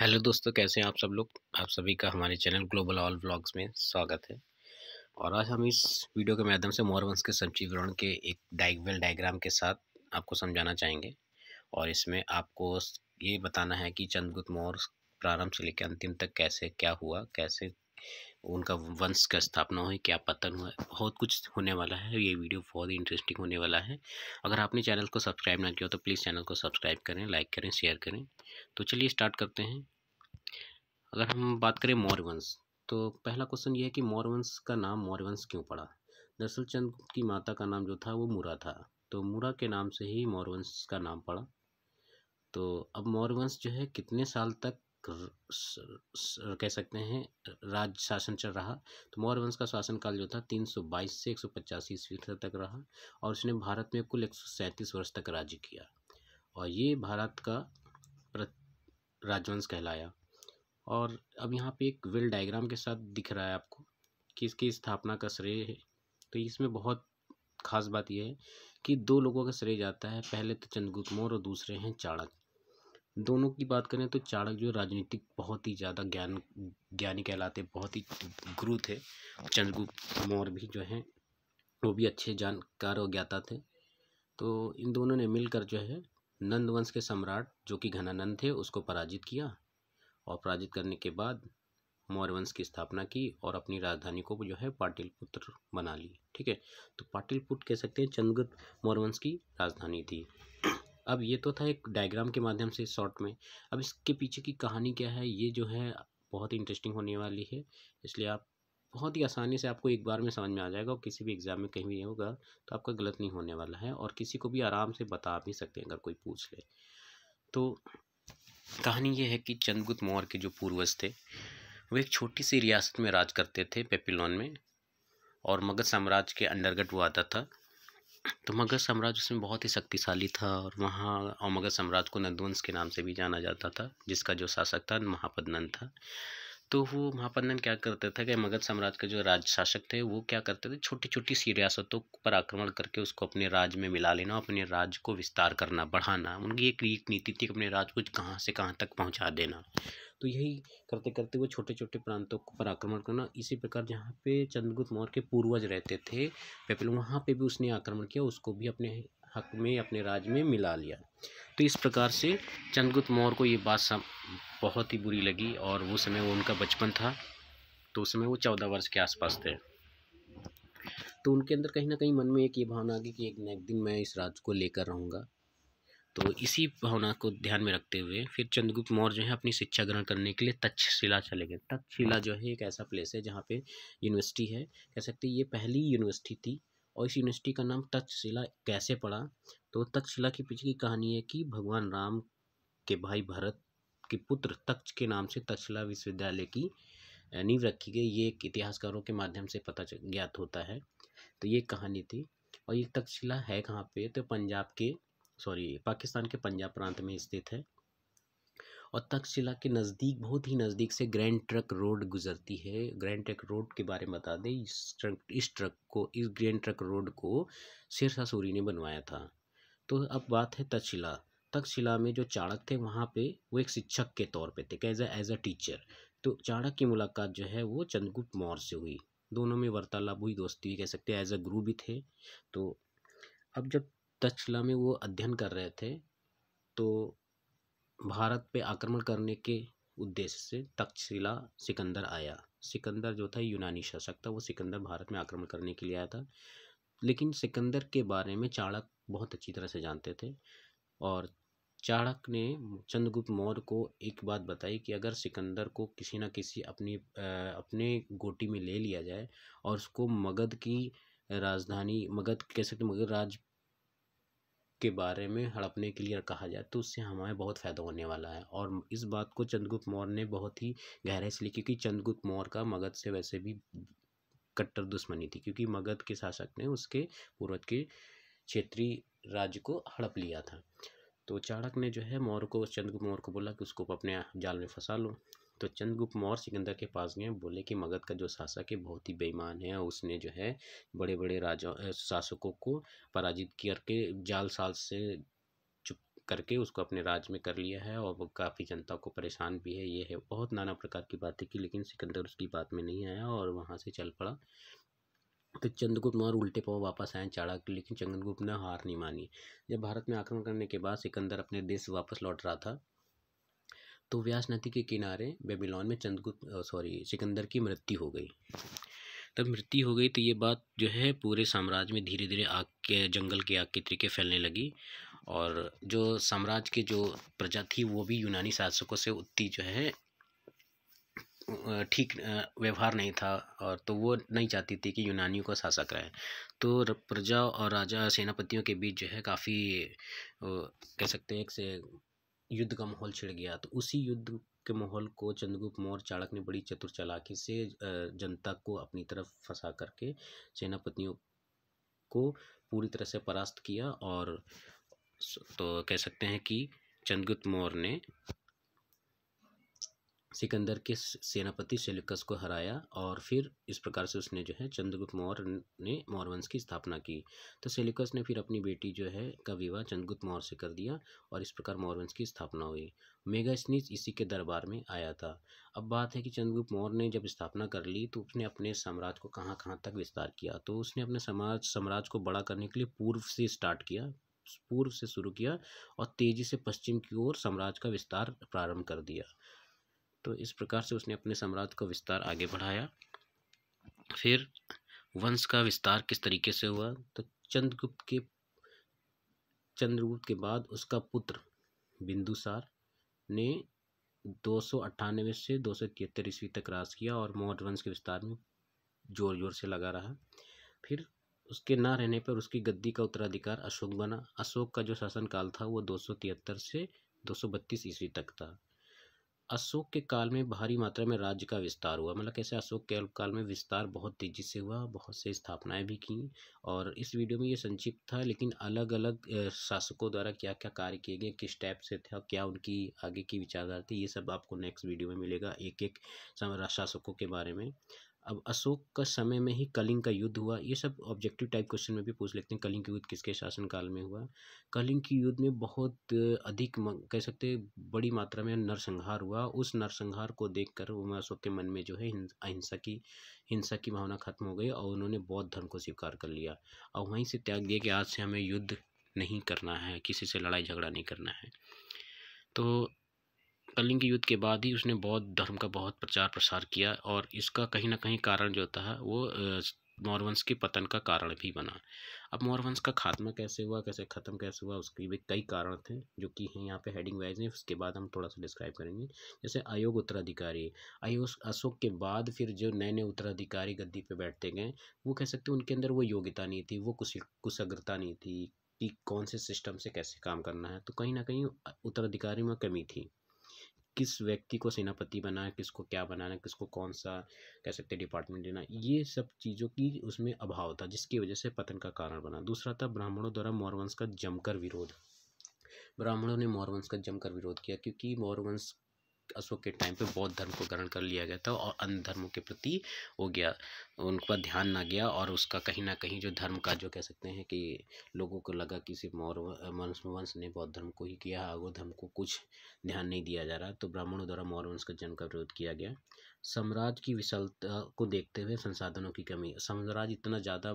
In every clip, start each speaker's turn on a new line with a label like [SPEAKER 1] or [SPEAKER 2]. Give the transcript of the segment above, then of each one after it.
[SPEAKER 1] hello दोस्तों कैसे हैं आप सब लोग आप सभी का हमारे चैनल ग्लोबल ऑल ब्लॉग्स में स्वागत है और आज हम इस वीडियो के माध्यम से मोरवंश के संचीवरण के एक डाइगवेल डायग्राम के साथ आपको समझाना चाहेंगे और इसमें आपको ये बताना है कि चंद्रगुप्त मौर्य प्रारंभ से लेकर अंतिम तक कैसे क्या हुआ कैसे उनका वंश का स्थापना हुई क्या पतन हुआ बहुत कुछ होने वाला है ये वीडियो बहुत ही इंटरेस्टिंग होने वाला है अगर आपने चैनल को सब्सक्राइब ना किया तो प्लीज़ चैनल को सब्सक्राइब करें लाइक करें शेयर करें तो चलिए स्टार्ट करते हैं अगर हम बात करें मौर्यवंश तो पहला क्वेश्चन ये है कि मौर्यवंश का नाम मौर्यंश क्यों पड़ा दरअसल चंद की माता का नाम जो था वो मूरा था तो मूरा के नाम से ही मौर्यवंश का नाम पड़ा तो अब मौर्यवंश जो है कितने साल तक कह सकते हैं राज शासन चल रहा तो मौर्य वंश का शासनकाल जो था 322 से एक सौ पचासी ईस्वी तक रहा और उसने भारत में कुल एक वर्ष तक राज्य किया और ये भारत का राजवंश कहलाया और अब यहाँ पे एक विल डायग्राम के साथ दिख रहा है आपको कि इसकी स्थापना का श्रेय है तो इसमें बहुत खास बात यह है कि दो लोगों का श्रेय जाता है पहले तो चंद्रगुप्त मौर्य और दूसरे हैं चाणक्य दोनों की बात करें तो चाणक्य जो राजनीतिक बहुत ही ज़्यादा ज्ञान ज्ञानी कहलाते बहुत ही गुरु थे चंद्रगुप्त मौर्य भी जो हैं वो भी अच्छे जानकार और ज्ञाता थे तो इन दोनों ने मिलकर जो है नंद वंश के सम्राट जो कि घनानंद थे उसको पराजित किया और पराजित करने के बाद मौर्य वंश की स्थापना की और अपनी राजधानी को जो है पाटिलपुत्र बना ली ठीक है तो पाटिलपुत्र कह सकते हैं चंद्रगुप्त मौर्य वंश की राजधानी थी अब ये तो था एक डायग्राम के माध्यम से शॉर्ट में अब इसके पीछे की कहानी क्या है ये जो है बहुत ही इंटरेस्टिंग होने वाली है इसलिए आप बहुत ही आसानी से आपको एक बार में समझ में आ जाएगा और किसी भी एग्ज़ाम में कहीं भी होगा तो आपका गलत नहीं होने वाला है और किसी को भी आराम से बता भी सकते हैं अगर कोई पूछ ले तो कहानी ये है कि चंद्रगुप्त मौर्य के जो पूर्वज थे वो एक छोटी सी रियासत में राज करते थे पेपिलोन में और मगध साम्राज्य के अंडरगट वो आता था तो मगध साम्राज्य उसमें बहुत ही शक्तिशाली था और वहाँ और मगध साम्राज्य को नंदवंश के नाम से भी जाना जाता था जिसका जो शासक था महापदनंद था तो वो महापदनंद क्या करते थे कि मगध साम्राज्य के जो राज शासक थे वो क्या करते थे छोटी छोटी सी रियासतों पर आक्रमण करके उसको अपने राज में मिला लेना अपने राज को विस्तार करना बढ़ाना उनकी एक नीति थी अपने राज को कहाँ से कहाँ तक पहुँचा देना तो यही करते करते वो छोटे छोटे प्रांतों पर आक्रमण करना इसी प्रकार जहाँ पे चंद्रगुप्त मौर्य के पूर्वज रहते थे पेपल वहाँ पे भी उसने आक्रमण किया उसको भी अपने हक में अपने राज्य में मिला लिया तो इस प्रकार से चंद्रगुप्त मौर्य को ये बात बहुत ही बुरी लगी और वो समय वो उनका बचपन था तो उस समय वो चौदह वर्ष के आसपास थे तो उनके अंदर कहीं ना कहीं मन में एक ये भावना आ गई कि एक ना दिन मैं इस राज को लेकर रहूँगा तो इसी भावना को ध्यान में रखते हुए फिर चंद्रगुप्त मौर्य जो है अपनी शिक्षा ग्रहण करने के लिए तक्षशिला चले गए तक्षशिला जो है एक ऐसा प्लेस है जहाँ पे यूनिवर्सिटी है कह सकते ये पहली यूनिवर्सिटी थी और इस यूनिवर्सिटी का नाम तक्षशिला कैसे पड़ा तो तक्षशिला के पीछे की कहानी है कि भगवान राम के भाई भरत के पुत्र तक्ष के नाम से तक्षशिला विश्वविद्यालय की नींव रखी गई ये एक इतिहासकारों के माध्यम से पता ज्ञात होता है तो ये कहानी थी और ये तक्षशिला है कहाँ पे तो पंजाब के सॉरी पाकिस्तान के पंजाब प्रांत में स्थित है और तक्षशिला के नज़दीक बहुत ही नज़दीक से ग्रैंड ट्रक रोड गुजरती है ग्रैंड ट्रक रोड के बारे में बता दें इस ट्रक इस ट्रक को इस ग्रैंड ट्रक रोड को शेरशाह सूरी ने बनवाया था तो अब बात है तक्षशिला तक्षशिला में जो चाणक थे वहाँ पे वो एक शिक्षक के तौर पे थे एज एज अ टीचर तो चाणक की मुलाकात जो है वो चंद्रगुप्त मौर्य से हुई दोनों में वार्तालाप हुई दोस्ती कह सकते हैं एज अ गुरु भी थे तो अब जब तक्षशिला में वो अध्ययन कर रहे थे तो भारत पे आक्रमण करने के उद्देश्य से तक्षशिला सिकंदर आया सिकंदर जो था यूनानी शासक था वो सिकंदर भारत में आक्रमण करने के लिए आया था लेकिन सिकंदर के बारे में चाणक बहुत अच्छी तरह से जानते थे और चाणक ने चंद्रगुप्त मौर्य को एक बात बताई कि अगर सिकंदर को किसी ना किसी अपनी अपने गोटी में ले लिया जाए और उसको मगध की राजधानी मगध कह सकते मगध राज के बारे में हड़पने के लिए कहा जाए तो उससे हमारे बहुत फ़ायदा होने वाला है और इस बात को चंद्रगुप्त मौर्य ने बहुत ही गहराई से लिखी क्योंकि चंद्रगुप्त मौर्य का मगध से वैसे भी कट्टर दुश्मनी थी क्योंकि मगध के शासक ने उसके पूर्वज के क्षेत्रीय राज्य को हड़प लिया था तो चाणक्य ने जो है मौर्य को चंद्रगुप्त मौर्य को बोला कि उसको अपने जाल में फंसा लो तो चंद्रगुप्त मौर्य सिकंदर के पास गए बोले कि मगध का जो शासक है बहुत ही बेईमान है उसने जो है बड़े बड़े राजा शासकों को पराजित करके जाल साल से चुप करके उसको अपने राज्य में कर लिया है और वो काफ़ी जनता को परेशान भी है ये है बहुत नाना प्रकार की बातें की लेकिन सिकंदर उसकी बात में नहीं आया और वहाँ से चल पड़ा तो चंद्रगुप्त मौर्य उल्टे पाँव वापस आए चाड़ा के लेकिन चंद्रगुप्त ने हार नहीं मानी जब भारत में आक्रमण करने के बाद सिकंदर अपने देश वापस लौट रहा था तो व्यास नदी के किनारे बेबीलोन में चंद्रगुप्त सॉरी सिकंदर की मृत्यु हो गई तब मृत्यु हो गई तो ये बात जो है पूरे साम्राज्य में धीरे धीरे आग के जंगल की आग के तरीके फैलने लगी और जो साम्राज्य के जो प्रजा थी वो भी यूनानी शासकों से उत्ती जो है ठीक व्यवहार नहीं था और तो वो नहीं चाहती थी कि यूनानियों का शासक रहे तो प्रजा और राजा सेनापतियों के बीच जो है काफ़ी कह सकते हैं एक से युद्ध का माहौल छिड़ गया तो उसी युद्ध के माहौल को चंद्रगुप्त मौर्य चाणक्य ने बड़ी चतुर चालाकी से जनता को अपनी तरफ फंसा करके सेनापतियों को पूरी तरह से परास्त किया और तो कह सकते हैं कि चंद्रगुप्त मौर्य ने सिकंदर के सेनापति सेलिकस को हराया और फिर इस प्रकार से उसने जो है चंद्रगुप्त मौर्य ने मौर्यवंश की स्थापना की तो सेलिकस ने फिर अपनी बेटी जो है का विवाह चंद्रगुप्त मौर्य से कर दिया और इस प्रकार मौर्यवंश की स्थापना हुई मेगास्नीज इसी के दरबार में आया था अब बात है कि चंद्रगुप्त मौर्य ने जब स्थापना कर ली तो उसने अपने साम्राज्य को कहाँ कहाँ तक विस्तार किया तो उसने अपने समाज साम्राज्य को बड़ा करने के लिए पूर्व से स्टार्ट किया पूर्व से शुरू किया और तेज़ी से पश्चिम की ओर साम्राज्य का विस्तार प्रारंभ कर दिया तो इस प्रकार से उसने अपने साम्राज्य का विस्तार आगे बढ़ाया फिर वंश का विस्तार किस तरीके से हुआ तो चंद्रगुप्त के चंद्रगुप्त के बाद उसका पुत्र बिंदुसार ने दो सौ अट्ठानवे से दो सौ तिहत्तर ईस्वी तक राज किया और मौर्य वंश के विस्तार में जोर जोर से लगा रहा फिर उसके ना रहने पर उसकी गद्दी का उत्तराधिकार अशोक बना अशोक का जो शासनकाल था वो दो सौ तिहत्तर से दो सौ बत्तीस ईस्वी तक था अशोक के काल में भारी मात्रा में राज्य का विस्तार हुआ मतलब कैसे अशोक के काल में विस्तार बहुत तेज़ी से हुआ बहुत से स्थापनाएं भी की और इस वीडियो में ये संक्षिप्त था लेकिन अलग अलग शासकों द्वारा क्या क्या कार्य किए गए किस टाइप से थे और क्या उनकी आगे की विचारधारा थी ये सब आपको नेक्स्ट वीडियो में मिलेगा एक एक शासकों के बारे में अब अशोक का समय में ही कलिंग का युद्ध हुआ ये सब ऑब्जेक्टिव टाइप क्वेश्चन में भी पूछ लेते हैं कलिंग के युद्ध किसके शासनकाल में हुआ कलिंग की युद्ध में बहुत अधिक कह सकते बड़ी मात्रा में नरसंहार हुआ उस नरसंहार को देखकर उमा अशोक के मन में जो है अहिंसा की हिंसा की भावना खत्म हो गई और उन्होंने बौद्ध धर्म को स्वीकार कर लिया और वहीं से त्याग दिया कि आज से हमें युद्ध नहीं करना है किसी से लड़ाई झगड़ा नहीं करना है तो कलिंग युद्ध के बाद ही उसने बौद्ध धर्म का बहुत प्रचार प्रसार किया और इसका कहीं ना कहीं कारण जो था वो मौर्यवंश के पतन का कारण भी बना अब मौर्यवंश का खात्मा कैसे हुआ कैसे ख़त्म कैसे हुआ उसके भी कई कारण थे जो कि हैं यहाँ पे हेडिंग वाइज हैं उसके बाद हम थोड़ा सा डिस्क्राइब करेंगे जैसे अयोग उत्तराधिकारी अयोग अशोक के बाद फिर जो नए नए उत्तराधिकारी गद्दी पे बैठते गए वो कह सकते उनके अंदर वो योग्यता नहीं थी वो कुछ कुशग्रता नहीं थी कि कौन से सिस्टम से कैसे काम करना है तो कहीं ना कहीं उत्तराधिकारी में कमी थी किस व्यक्ति को सेनापति बनाना किसको क्या बनाना किसको कौन सा कह सकते डिपार्टमेंट देना ये सब चीज़ों की उसमें अभाव था जिसकी वजह से पतन का कारण बना दूसरा था ब्राह्मणों द्वारा मौर्य वंश का जमकर विरोध ब्राह्मणों ने मौर्य वंश का जमकर विरोध किया क्योंकि मौर्य वंश अशोक के टाइम पे बौद्ध धर्म को ग्रहण कर लिया गया था और अन्य धर्मों के प्रति हो गया उनका ध्यान ना गया और उसका कहीं ना कहीं जो धर्म का जो कह सकते हैं कि लोगों को लगा कि सिर्फ मौर्य मनुष्य वंश ने बौद्ध धर्म को ही किया आगो धर्म को कुछ ध्यान नहीं दिया जा रहा तो ब्राह्मणों द्वारा मौर्य वंश का जन्म का विरोध किया गया साम्राज्य की विशालता को देखते हुए संसाधनों की कमी साम्राज्य इतना ज़्यादा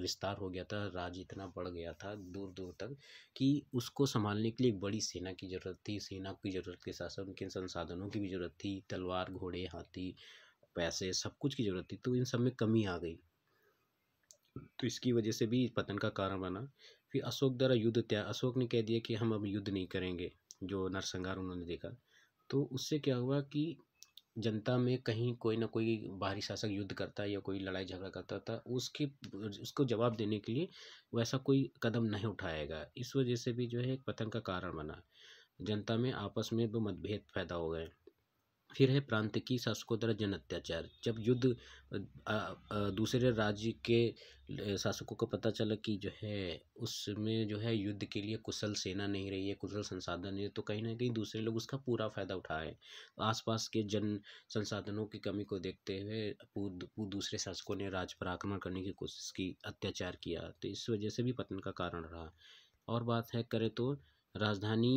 [SPEAKER 1] विस्तार हो गया था राज्य इतना बढ़ गया था दूर दूर तक कि उसको संभालने के लिए एक बड़ी सेना की ज़रूरत थी सेना की ज़रूरत के साथ साथ उनके संसाधनों की भी ज़रूरत थी तलवार घोड़े हाथी पैसे सब कुछ की ज़रूरत थी तो इन सब में कमी आ गई तो इसकी वजह से भी पतन का कारण बना फिर अशोक द्वारा युद्ध त्याग अशोक ने कह दिया कि हम अब युद्ध नहीं करेंगे जो नरसंहार उन्होंने देखा तो उससे क्या हुआ कि जनता में कहीं कोई ना कोई बाहरी शासक युद्ध करता है या कोई लड़ाई झगड़ा करता था तो उसकी उसको जवाब देने के लिए वैसा कोई कदम नहीं उठाएगा इस वजह से भी जो है एक पतंग का कारण बना जनता में आपस में भी मतभेद पैदा हो गए फिर है प्रांत की शासकों द्वारा जन अत्याचार जब युद्ध दूसरे राज्य के शासकों को पता चला कि जो है उसमें जो है युद्ध के लिए कुशल सेना नहीं रही है कुशल संसाधन नहीं तो कहीं ना कहीं दूसरे लोग उसका पूरा फ़ायदा उठाए आसपास के जन संसाधनों की कमी को देखते हुए दूसरे शासकों ने राज पर आक्रमण करने की कोशिश की अत्याचार किया तो इस वजह से भी पतन का कारण रहा और बात है करें तो राजधानी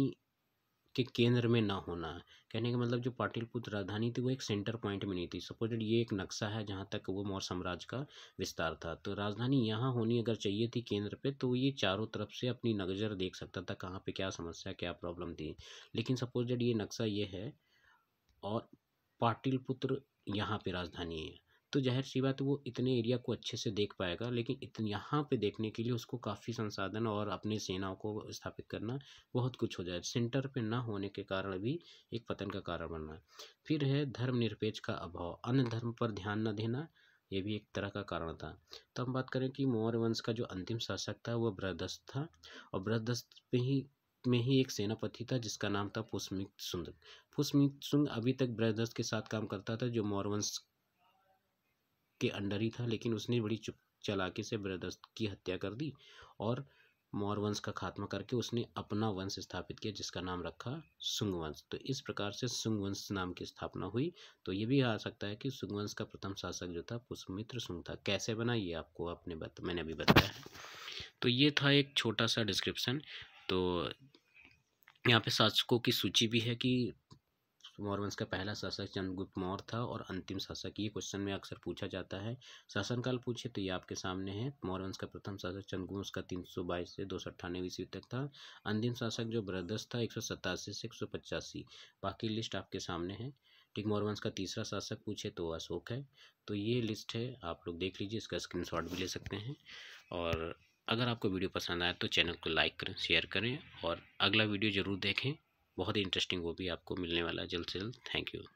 [SPEAKER 1] के केंद्र में ना होना कहने का मतलब जो पाटिलपुत्र राजधानी थी वो एक सेंटर पॉइंट में नहीं थी सपोज ये एक नक्शा है जहाँ तक वो मौर्य साम्राज्य का विस्तार था तो राजधानी यहाँ होनी अगर चाहिए थी केंद्र पे तो ये चारों तरफ से अपनी नजर देख सकता था कहाँ पे क्या समस्या क्या प्रॉब्लम थी लेकिन सपोज ये नक्शा ये है और पाटिलपुत्र यहाँ पर राजधानी है तो ज़ाहिर सी बात वो इतने एरिया को अच्छे से देख पाएगा लेकिन इतने यहाँ पे देखने के लिए उसको काफ़ी संसाधन और अपने सेनाओं को स्थापित करना बहुत कुछ हो जाए सेंटर पे ना होने के कारण भी एक पतन का कारण बनना है फिर है धर्मनिरपेक्ष का अभाव अन्य धर्म पर ध्यान न देना ये भी एक तरह का कारण था तो हम बात करें कि मौर्य वंश का जो अंतिम शासक था वह बृहदस्त था और बृहदस्त पे ही में ही एक सेनापति था जिसका नाम था पुष्मित सुंद पुष्मित सुंग अभी तक बृहदस्त के साथ काम करता था जो मौर्य वंश के अंडर ही था लेकिन उसने बड़ी चुप चलाके से ब्रदर्स की हत्या कर दी और मौर वंश का खात्मा करके उसने अपना वंश स्थापित किया जिसका नाम रखा सुंग वंश तो इस प्रकार से सुंग वंश नाम की स्थापना हुई तो ये भी आ सकता है कि सुंग वंश का प्रथम शासक जो था पुष्पमित्र सुंग था कैसे बना ये आपको आपने बत, मैंने अभी बताया है तो ये था एक छोटा सा डिस्क्रिप्शन तो यहाँ पे शासकों की सूची भी है कि मौर्य का पहला शासक चंद्रगुप्त मौर्य था और अंतिम शासक ये क्वेश्चन में अक्सर पूछा जाता है शासनकाल पूछे तो ये आपके सामने है मौर्य का प्रथम शासक चंद्रगुप्त उसका तीन सौ बाईस से दो सौ अट्ठानवे ईस्वी तक था अंतिम शासक जो ब्रदस था एक सौ सतासी से एक सौ पचासी बाकी लिस्ट आपके सामने है ठीक मौर्यवंश का तीसरा शासक पूछे तो अशोक है तो ये लिस्ट है आप लोग देख लीजिए इसका शॉट भी ले सकते हैं और अगर आपको वीडियो पसंद आए तो चैनल को लाइक करें शेयर करें और अगला वीडियो ज़रूर देखें बहुत ही इंटरेस्टिंग वो भी आपको मिलने वाला है जल्द से जल्द थैंक यू